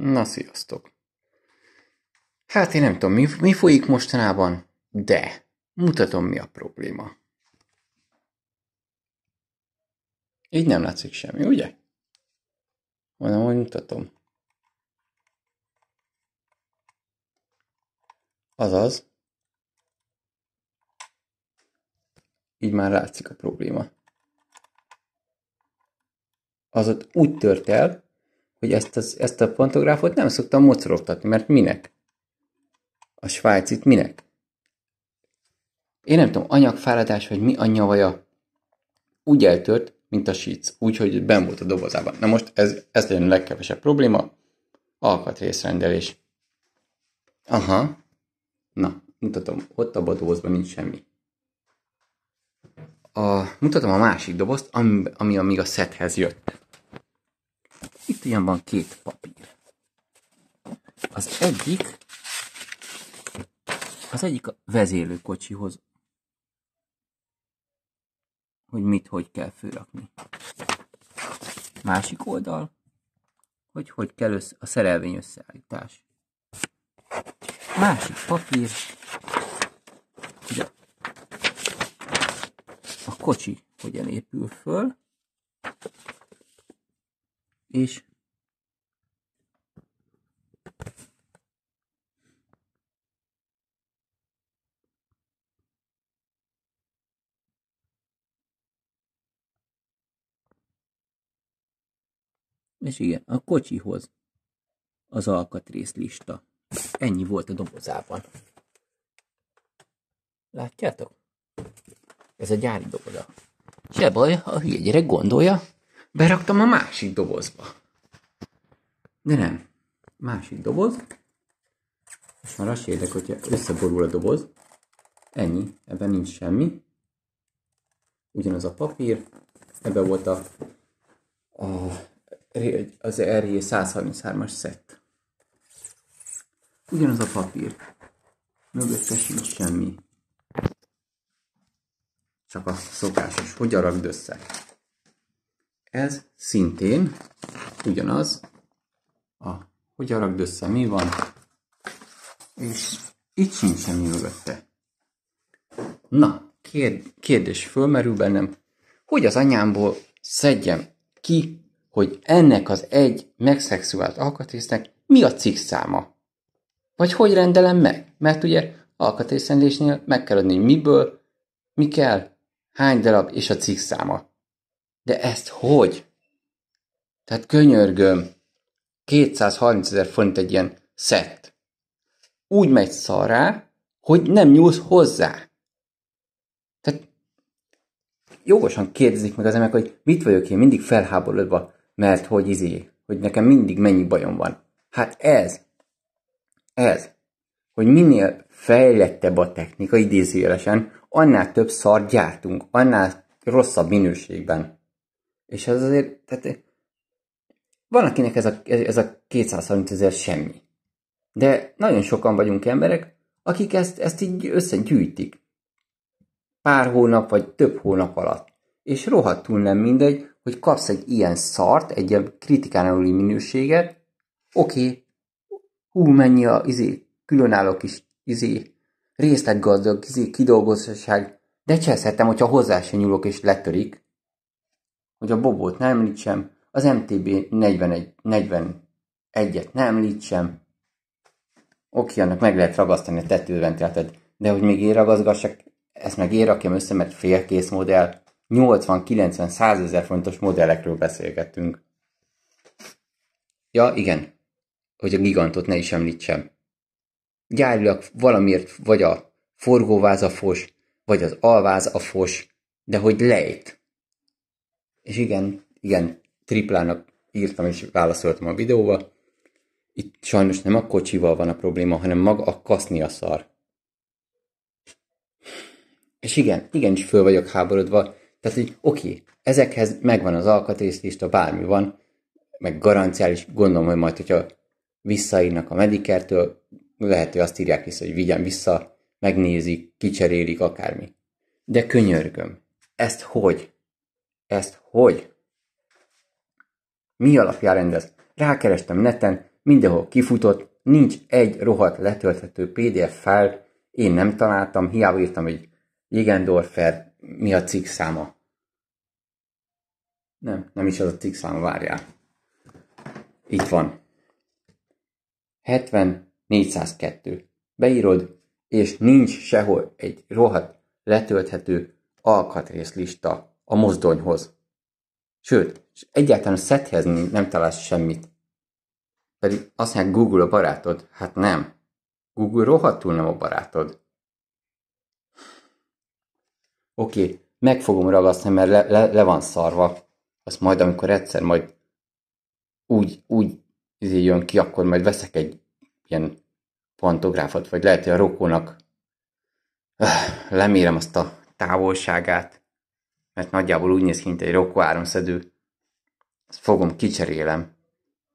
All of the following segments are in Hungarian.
Na, sziasztok! Hát én nem tudom, mi, mi folyik mostanában, de mutatom, mi a probléma. Így nem látszik semmi, ugye? Mondom, hogy mutatom. Azaz, így már látszik a probléma. Az ott úgy tört el, hogy ezt, az, ezt a pantográfot nem szoktam mocorogtatni, mert minek? A svájcit minek? Én nem tudom, anyagfáradás, vagy mi a nyavaja úgy eltört, mint a síc, úgyhogy ben volt a dobozában. Na most ez, ez legyen a legkevesebb probléma, alkatrészrendelés. Aha, na, mutatom, ott a dobozban nincs semmi. A, mutatom a másik dobozt, ami, ami amíg a szethez jött. Itt ilyen van két papír. Az egyik, az egyik a vezélőkocsihoz, hogy mit, hogy kell főrakni. Másik oldal, hogy hogy kell össze, a szerelvény összeállítás. Másik papír, hogy a, a kocsi hogyan épül föl, és És igen, a kocsihoz az alkatrész lista. Ennyi volt a dobozában. Látjátok? Ez a gyári doboza. Se baj, a hülye gyerek gondolja, Beraktam a másik dobozba. De nem. Másik doboz. Most már azt érdek, hogyha összeborul a doboz. Ennyi. Ebben nincs semmi. Ugyanaz a papír. Ebben volt a, a az RJ 133-as szett. Ugyanaz a papír. Mögötte sincs semmi. Csak a szokásos. Hogy rakd össze? Ez szintén ugyanaz. A, hogy rakd össze, mi van? És itt sincs semmi mögötte. Na, kérd, kérdés fölmerül bennem, hogy az anyámból szedjem ki, hogy ennek az egy megszexuált alkatrésznek mi a cikk száma? Vagy hogy rendelem meg? Mert ugye alkatrészrendésnél meg kell adni, hogy miből, mi kell, hány darab és a cikk száma. De ezt hogy? Tehát könyörgöm, 230 ezer font egy ilyen szett. Úgy megy szarrá, hogy nem nyúlsz hozzá. Tehát jogosan kérdezik meg az emberek, hogy mit vagyok én mindig felháborodva, mert hogy izé, hogy nekem mindig mennyi bajom van. Hát ez, ez, hogy minél fejlettebb a technika idézőjelesen, annál több szar gyártunk, annál rosszabb minőségben. És ez azért, tehát eh, van akinek ez a, ez a 230 ezer semmi. De nagyon sokan vagyunk emberek, akik ezt, ezt így összegyűjtik. Pár hónap vagy több hónap alatt. És rohadtul nem mindegy, hogy kapsz egy ilyen szart, egy ilyen kritikán aluli minőséget, oké, okay, hú, mennyi a izé, különálló kis izé, részletgazdag, izé, kidolgozóság, de cseszhetem, hogyha hozzá se nyúlok és letörik, hogy a Bobót nem említsem, az MTB 41, 41-et nem említsem. Oké, annak meg lehet ragasztani a tetőventilátet, de hogy még én ragaszgassak, ezt meg én rakjam össze, mert félkész modell, 80-90-100 ezer fontos modellekről beszélgettünk. Ja, igen, hogy a gigantot ne is említsem. Gyárilag valamiért vagy a forgóváz a fos, vagy az alváz a fos, de hogy lejt. És igen, igen, triplának írtam és válaszoltam a videóba. Itt sajnos nem a kocsival van a probléma, hanem maga a kaszni a szar. És igen, igenis föl vagyok háborodva. Tehát, hogy oké, okay, ezekhez megvan az a bármi van, meg garanciális, gondolom, hogy majd, hogyha visszaírnak a medikertől, lehet, hogy azt írják vissza, hogy vigyem vissza, megnézik, kicserélik, akármi. De könyörgöm, ezt hogy? Ezt hogy? Mi alapján rendez? Rákerestem neten, mindenhol kifutott, nincs egy rohadt letölthető PDF fájl, én nem találtam, hiába írtam, hogy Jigendorfer, mi a cikk száma. Nem, nem is az a cikk száma, várjál. Itt van. 70 Beírod, és nincs sehol egy rohadt letölthető alkatrészlista a mozdonyhoz. Sőt, egyáltalán a szethez nem találsz semmit. Pedig azt mondják, Google a barátod. Hát nem. Google rohadtul nem a barátod. Oké, okay, meg fogom ragasztani, mert le, le, le van szarva. Azt majd, amikor egyszer majd úgy, úgy izé jön ki, akkor majd veszek egy ilyen pantográfot, vagy lehet, hogy a rokónak öh, lemérem azt a távolságát, mert nagyjából úgy néz ki, mint egy rokkó áramszedő. Ezt fogom, kicserélem.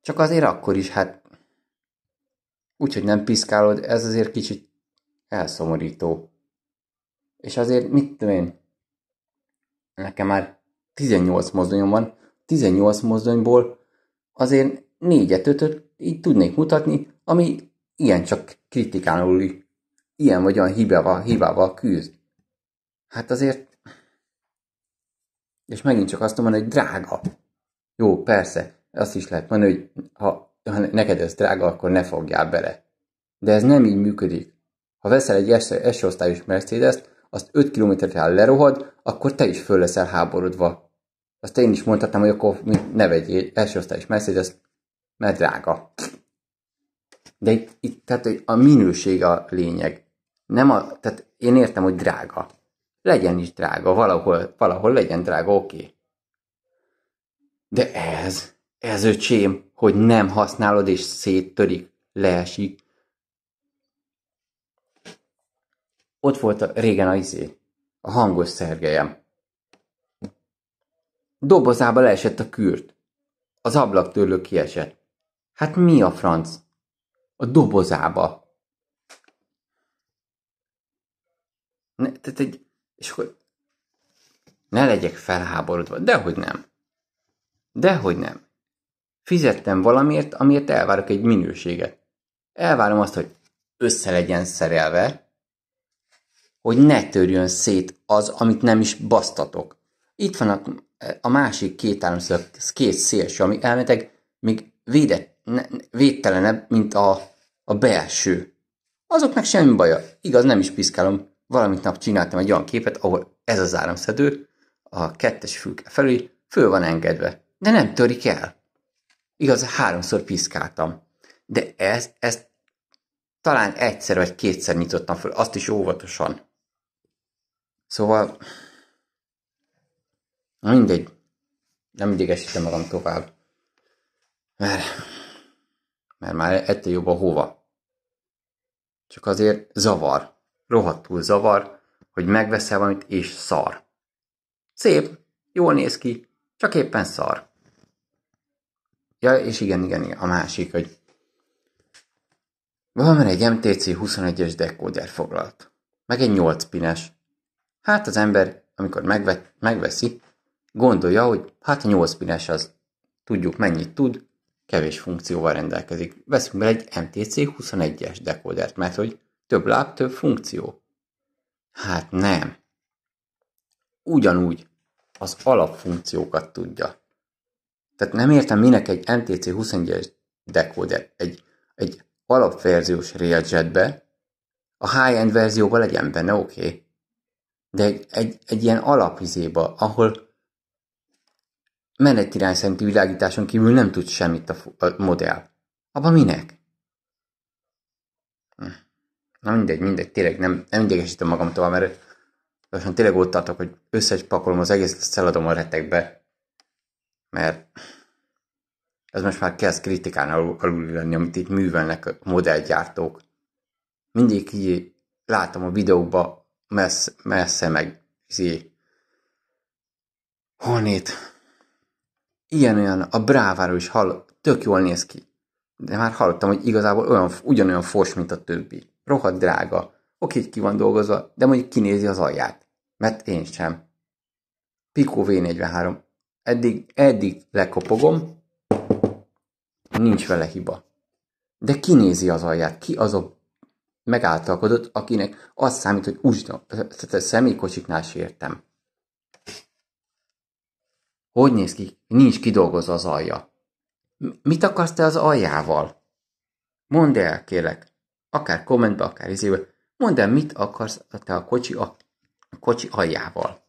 Csak azért akkor is, hát... Úgyhogy nem piszkálod, ez azért kicsit elszomorító. És azért, mit tudom én, nekem már 18 mozdonyom van, 18 mozdonyból azért négyet, ötöt így tudnék mutatni, ami ilyen csak kritikánul, ilyen vagy olyan hibával, hibával küzd. Hát azért és megint csak azt mondom, hogy drága. Jó, persze, azt is lehet mondani, hogy ha, ha neked ez drága, akkor ne fogjál bele. De ez nem így működik. Ha veszel egy S osztályos mercedes azt 5 kilométerre áll lerohad, akkor te is föl leszel háborodva. Azt én is mondhatnám, hogy akkor ne vegyél első osztályos mercedes mert drága. De itt, itt tehát a minőség a lényeg. Nem a, tehát én értem, hogy drága. Legyen is drága, valahol, valahol legyen drága, oké. Okay. De ez, ez öcsém, hogy nem használod és széttörik, leesik. Ott volt a, régen a izé, a hangos szergelyem. Dobozába leesett a kürt. Az törlő kiesett. Hát mi a franc? A dobozába. Ne, tehát egy és akkor ne legyek felháborodva. Dehogy nem. Dehogy nem. Fizettem valamiért, amiért elvárok egy minőséget. Elvárom azt, hogy össze legyen szerelve, hogy ne törjön szét az, amit nem is basztatok. Itt van a, a másik két áramszög, két szélső, ami elmetek még védett, ne, védtelenebb, mint a, a belső. Azoknak semmi baja. Igaz, nem is piszkálom valamint nap csináltam egy olyan képet, ahol ez az áramszedő a kettes fülke felül föl van engedve, de nem törik el. Igaz, háromszor piszkáltam. De ez, ezt talán egyszer vagy kétszer nyitottam föl, azt is óvatosan. Szóval, na mindegy, nem esítem magam tovább. Mert, mert már ettől jobban hova. Csak azért zavar. Rohadtul zavar, hogy megveszel valamit és szar. Szép, jól néz ki, csak éppen szar. Ja, és igen, igen, igen a másik, hogy már egy MTC 21-es dekóder foglalt. Meg egy 8 pines. Hát az ember, amikor megve- megveszi, gondolja, hogy hát a 8 pines az tudjuk mennyit tud, kevés funkcióval rendelkezik. Veszünk bele egy MTC 21-es dekódert, mert hogy több láb, több funkció. Hát nem. Ugyanúgy az alapfunkciókat tudja. Tehát nem értem, minek egy NTC 21-es decoder, egy, egy alapverziós RealJetbe, a high-end verzióban legyen benne, oké. Okay. De egy, egy, egy ilyen alapizéba, ahol menetirány szerinti világításon kívül nem tud semmit a, a modell. Abba minek? Hm na mindegy, mindegy, tényleg nem, nem idegesítem magam tovább, mert lassan tényleg ott tartok, hogy összepakolom az egész azt eladom a retekbe, mert ez most már kezd kritikán alul, alul lenni, amit itt művelnek a modellgyártók. Mindig így látom a videókba messze, messze meg izé, honét, ilyen-olyan, a bráváról is hall, tök jól néz ki. De már hallottam, hogy igazából olyan, ugyanolyan fos, mint a többi rohadt drága. Oké, ki van dolgozva, de mondjuk kinézi az alját. Mert én sem. Pico V43. Eddig, eddig lekopogom, nincs vele hiba. De kinézi az alját, ki az a megáltalkodott, akinek azt számít, hogy úgy, tehát a személykocsiknál sértem. Hogy néz ki? Nincs kidolgozva az alja. Mit akarsz te az aljával? Mondd el, kérlek. Akár kommentbe, akár izébe. Mondd el, mit akarsz te a kocsi, a, a kocsi aljával.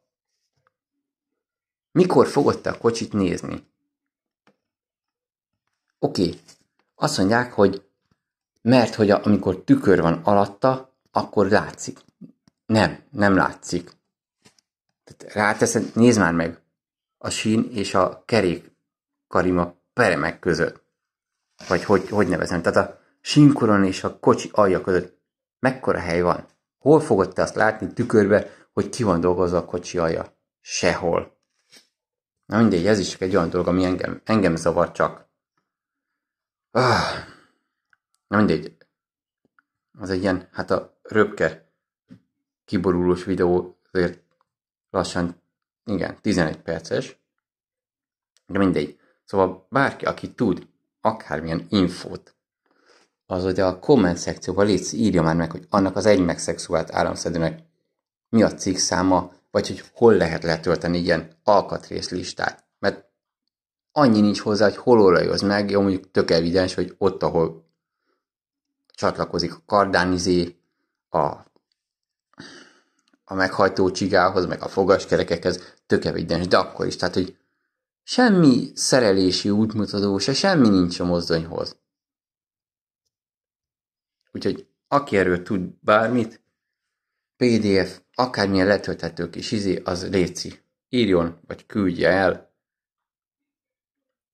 Mikor fogod te a kocsit nézni? Oké, okay. azt mondják, hogy mert hogy a, amikor tükör van alatta, akkor látszik. Nem, nem látszik. Tehát ráteszed, nézd már meg a sín és a kerék karima peremek között. Vagy hogy, hogy nevezem. Tehát a, sinkoron és a kocsi alja között. Mekkora hely van? Hol fogod te azt látni tükörbe, hogy ki van dolgozva a kocsi alja? Sehol. Na mindegy, ez is csak egy olyan dolog, ami engem, engem zavar csak. Ah, na mindegy. Az egy ilyen, hát a röpke kiborulós videó azért lassan, igen, 11 perces. De mindegy. Szóval bárki, aki tud akármilyen infót az, hogy a komment szekcióban légy írja már meg, hogy annak az egy megszexuált államszedőnek mi a cikk száma, vagy hogy hol lehet letölteni ilyen alkatrész listát. Mert annyi nincs hozzá, hogy hol olajoz meg, jó, mondjuk tök evidens, hogy ott, ahol csatlakozik a kardánizé, a, a meghajtó csigához, meg a fogaskerekekhez, tök evidens, de akkor is, tehát, hogy semmi szerelési útmutató, se semmi nincs a mozdonyhoz. Úgyhogy aki erről tud bármit, PDF, akármilyen letölthető kis izé, az léci. Írjon, vagy küldje el.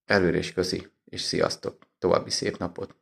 Előre is köszi, és sziasztok! További szép napot!